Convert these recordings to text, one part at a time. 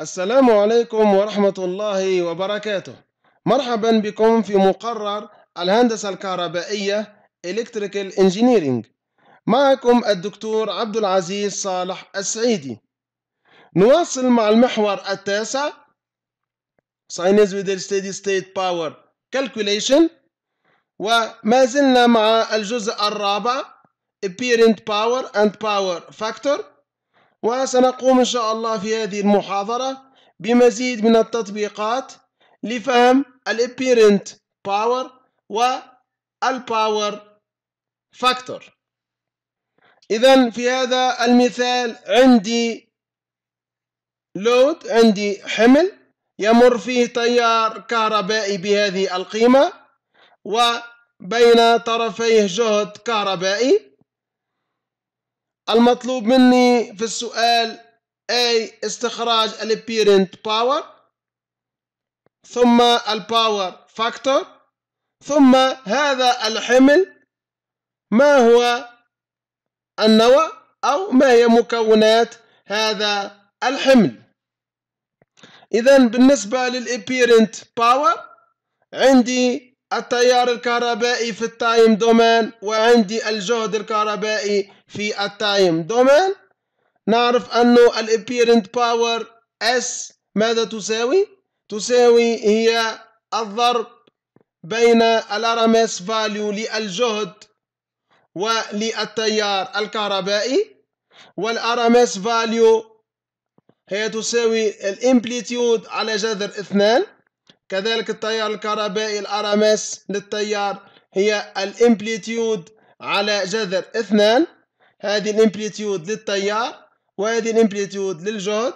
السلام عليكم ورحمة الله وبركاته مرحبا بكم في مقرر الهندسة الكهربائية Electrical Engineering معكم الدكتور عبد العزيز صالح السعيدي نواصل مع المحور التاسع Sinus with Steady State Power Calculation وما زلنا مع الجزء الرابع Apparent Power and Power Factor وسنقوم إن شاء الله في هذه المحاضرة بمزيد من التطبيقات لفهم الابيرنت باور والباور فاكتور إذا في هذا المثال عندي لود عندي حمل يمر فيه تيار كهربائي بهذه القيمة وبين طرفيه جهد كهربائي المطلوب مني في السؤال أي استخراج البيرنت باور ثم الباور فاكتور ثم هذا الحمل ما هو النوع أو ما هي مكونات هذا الحمل إذا بالنسبة للإبيرنت باور عندي التيار الكهربائي في التايم دومين وعندي الجهد الكهربائي في التايم دومين نعرف أنه الابيرنت باور S ماذا تساوي؟ تساوي هي الضرب بين الارمس فاليو للجهد وللتيار الكهربائي والارمس فاليو هي تساوي الامبليتيود على جذر اثنان كذلك التيار الكهربائي الارمس للتيار هي الامبليتيود على جذر اثنان هذه الامبليتيود للتيار وهذه الامبليتيود للجهد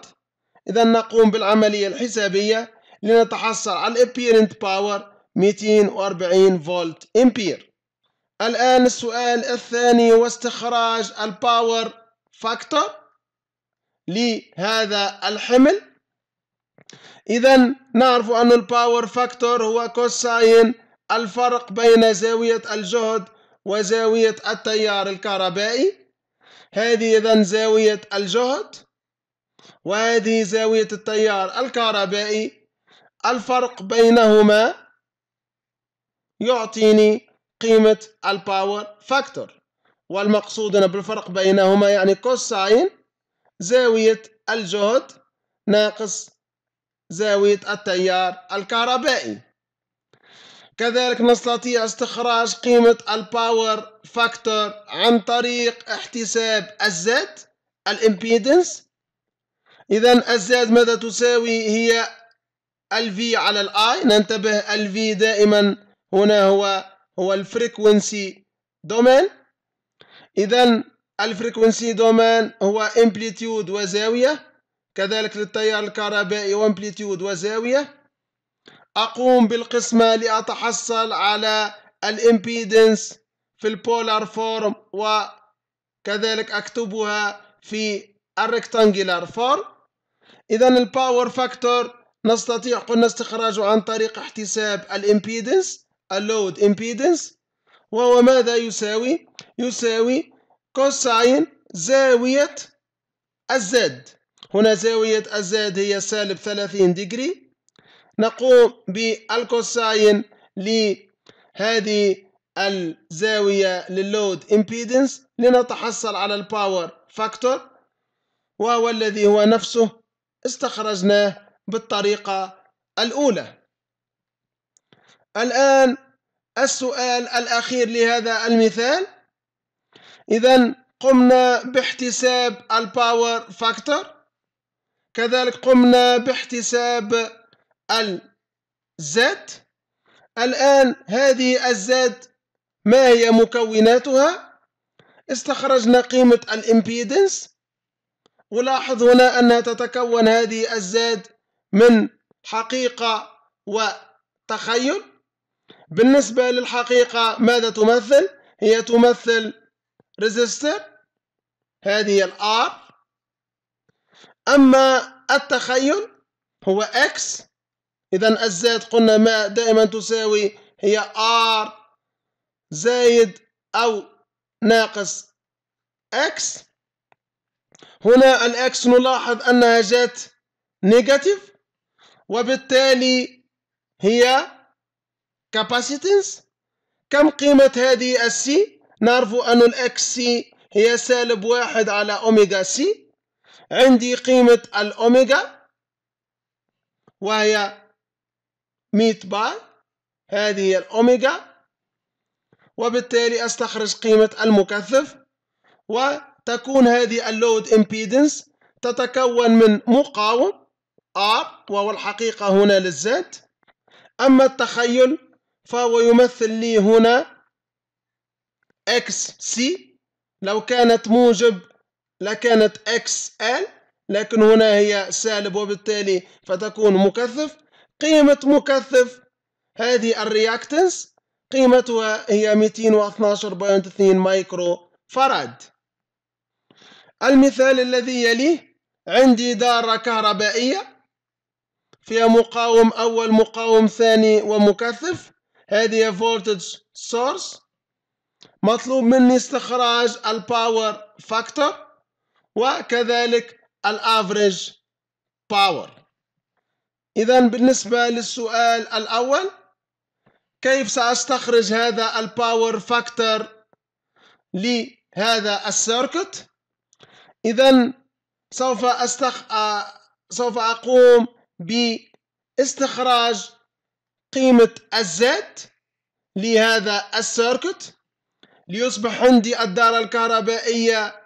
إذا نقوم بالعملية الحسابية لنتحصل على الابيرنت باور 240 فولت امبير الآن السؤال الثاني هو استخراج الباور فاكتور لهذا الحمل إذا نعرف أن الباور فاكتور هو كوساين الفرق بين زاوية الجهد وزاوية التيار الكهربائي هذه إذا زاوية الجهد وهذه زاوية التيار الكهربائي الفرق بينهما يعطيني قيمة الباور فاكتور والمقصود هنا بالفرق بينهما يعني كوساين زاوية الجهد ناقص زاوية التيار الكهربائي كذلك نستطيع استخراج قيمة الباور فاكتور عن طريق احتساب الزاد الامبيدنس إذا الزاد ماذا تساوي هي الفي على الاي ننتبه الفي دائما هنا هو هو الفريكوينسي دومين إذا الفريكوينسي دومين هو امبليتيود وزاوية كذلك للتيار الكهربائي وامبليتيود وزاوية أقوم بالقسمة لأتحصل على الامبيدنس في البولار فورم وكذلك أكتبها في الريكتانجلار فورم إذا الباور فاكتور نستطيع قلنا استخراجه عن طريق احتساب الامبيدنس اللود امبيدنس وهو ماذا يساوي؟ يساوي كوساين زاوية الزد هنا زاوية الزد هي سالب 30 ديجري نقوم بالكوساين لهذه الزاوية للود امبيدنس لنتحصل على الباور فاكتور وهو الذي هو نفسه استخرجناه بالطريقة الأولى الآن السؤال الأخير لهذا المثال إذا قمنا باحتساب الباور فاكتور كذلك قمنا باحتساب الزاد الآن هذه الزاد ما هي مكوناتها استخرجنا قيمة الامبيدنس ولاحظ هنا أنها تتكون هذه الزاد من حقيقة وتخيل بالنسبة للحقيقة ماذا تمثل؟ هي تمثل ريزيستر هذه الآر أما التخيل هو X إذا الزائد قلنا ما دائما تساوي هي R زايد أو ناقص X هنا الإكس نلاحظ أنها جات نيجاتيف وبالتالي هي كاباسيتنس كم قيمة هذه السي؟ نعرف أن الإكس سي هي سالب واحد على أوميغا سي عندي قيمة الأوميغا وهي 100 باي هذه هي الأوميجا وبالتالي أستخرج قيمة المكثف وتكون هذه اللود امبيدنس تتكون من مقاوم R وهو الحقيقة هنا للذات أما التخيل فهو يمثل لي هنا XC لو كانت موجب لكانت XL لكن هنا هي سالب وبالتالي فتكون مكثف قيمة مكثف هذه الرياكتنس قيمتها هي 212.2 مايكرو فراد المثال الذي يليه عندي دارة كهربائية فيها مقاوم أول مقاوم ثاني ومكثف هذه فولتج سورس مطلوب مني استخراج الباور فاكتور وكذلك الافريج باور إذا بالنسبة للسؤال الأول كيف سأستخرج هذا الباور فاكتور لهذا السيركت إذا سوف أستخ... آه، سوف أقوم باستخراج قيمة الزد لهذا السيركت ليصبح عندي الدارة الكهربائية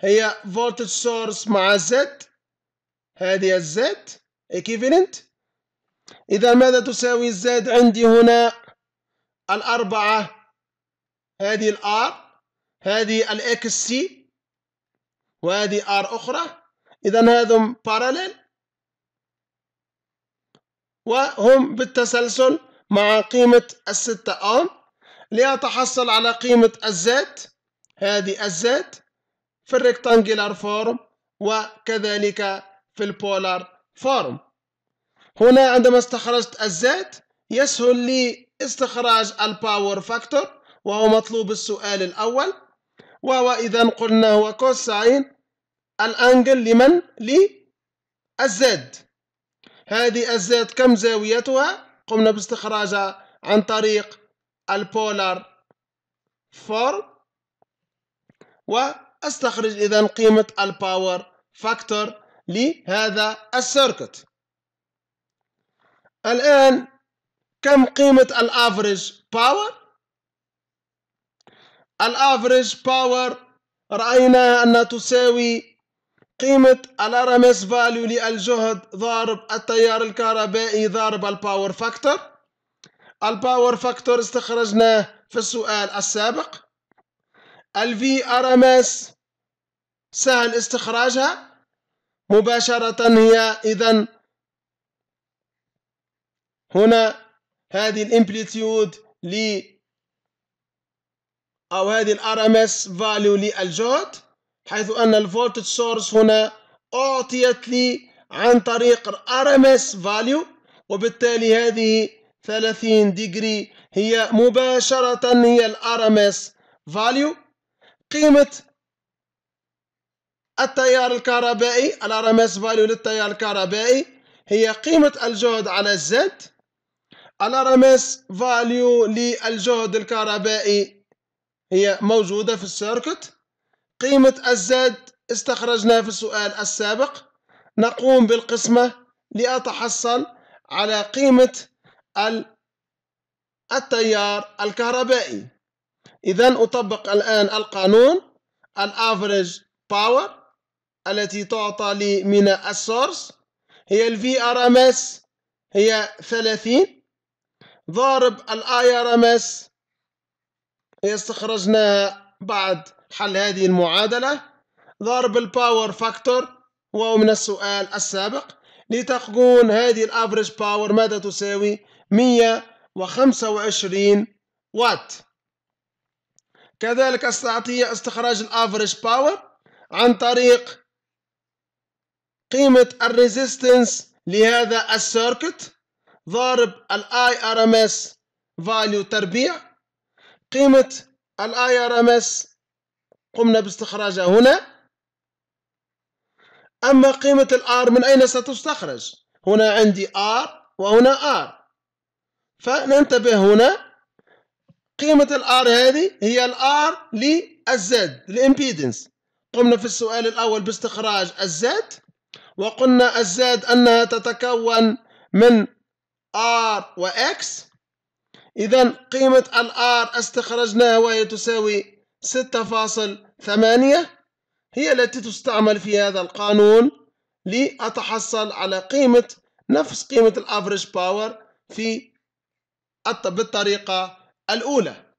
هي فولتج سورس مع زد هذه الزد equivalent إذا ماذا تساوي الزاد عندي هنا الأربعة هذه الآر هذه الإكس سي وهذه آر أخرى إذا هذم باراليل وهم بالتسلسل مع قيمة الستة أوم لأتحصل على قيمة الزاد هذه الزاد في الريكتانجلر فورم وكذلك في البولار فورم هنا عندما استخرجت الذات يسهل لي استخراج الباور فاكتور وهو مطلوب السؤال الأول وهو إذا قلنا هو كوساين الأنجل لمن؟ للزد هذه الزد كم زاويتها؟ قمنا باستخراجها عن طريق البولار فور واستخرج إذا قيمة الباور فاكتور لهذا السيركت الآن كم قيمة الافريج باور الافريج باور رأينا أنها تساوي قيمة الارمس فاليو للجهد ضارب التيار الكهربائي ضارب الباور فاكتور الباور فاكتور استخرجناه في السؤال السابق الفي ارمس سهل استخراجها مباشرة هي إذا هنا هذه الامبليتيود ل أو هذه الـ RMS فاليو للجهد حيث أن الفولتج سورس هنا أعطيت لي عن طريق الـ RMS فاليو وبالتالي هذه 30 ديجري هي مباشرة هي الـ RMS فاليو قيمة التيار الكهربائي الار ام اس فاليو للتيار الكهربائي هي قيمة الجهد على الزد الار ام اس فاليو للجهد الكهربائي هي موجودة في السيركت قيمة الزد استخرجناها في السؤال السابق نقوم بالقسمة لأتحصل على قيمة التيار الكهربائي إذا أطبق الآن القانون الافريج باور التي تعطى لي من السورس هي الفي ار ام اس هي 30 ضارب الاي ار ام اس استخرجناها بعد حل هذه المعادلة ضرب الباور فاكتور وهو من السؤال السابق لتكون هذه الافريج باور ماذا تساوي 125 وات كذلك استطيع استخراج الافريج باور عن طريق قيمة الريزيستنس لهذا السيركت ضارب الـ IRMS فاليو تربيع قيمة الـ IRMS قمنا باستخراجها هنا اما قيمة الـ R من اين ستستخرج هنا عندي R وهنا R فننتبه هنا قيمة الـ R هذه هي الـ Z للزد Impedance قمنا في السؤال الاول باستخراج الزد وقلنا الزاد أنها تتكون من R و X إذا قيمة R استخرجناها وهي تساوي 6.8 هي التي تستعمل في هذا القانون لأتحصل على قيمة نفس قيمة الأفريج باور في بالطريقة الأولى